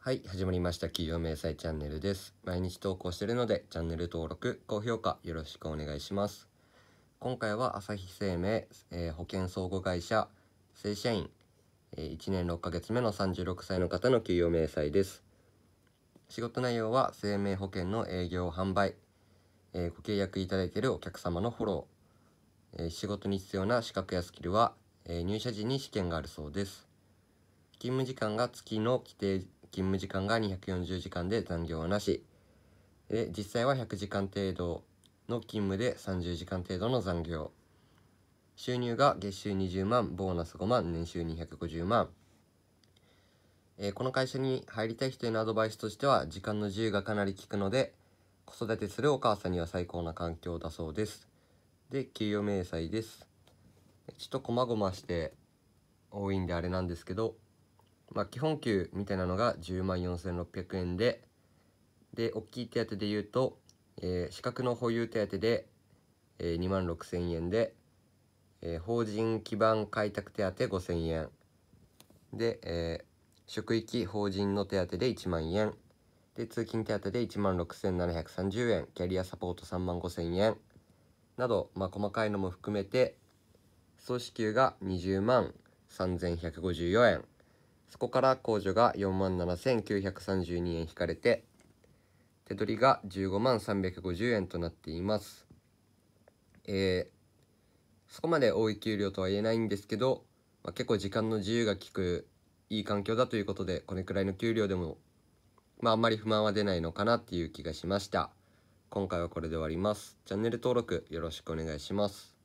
はい、始まりました。企業明細チャンネルです。毎日投稿してるので、チャンネル登録、高評価よろしくお願いします。今回は朝日生命、えー、保険相互会社、正社員、えー、1年6ヶ月目の36歳の方の企業明細です。仕事内容は生命保険の営業販売、えー、ご契約いただいているお客様のフォロー、えー、仕事に必要な資格やスキルは、え入社時に試験があるそうです。勤務時間が月の規定勤務時間が240時間で残業はなしで実際は100時間程度の勤務で30時間程度の残業収入が月収20万ボーナス5万年収250万、えー、この会社に入りたい人へのアドバイスとしては時間の自由がかなり効くので子育てするお母さんには最高な環境だそうですで給与明細ですちょっと細々して多いんであれなんですけどまあ、基本給みたいなのが10万4600円でで大きい手当で言うと、えー、資格の保有手当で、えー、2万6000円で、えー、法人基盤開拓手当5000円で、え職域法人の手当で1万円で通勤手当で1万6730円キャリアサポート3万5000円など、まあ、細かいのも含めて総支給が20万3154円そこから控除が4万7932円引かれて手取りが15万350円となっています。えー、そこまで多い給料とは言えないんですけど、まあ、結構時間の自由が利くいい環境だということでこれくらいの給料でも、まあ、あんまり不満は出ないのかなっていう気がしました。今回はこれで終わります。チャンネル登録よろしくお願いします。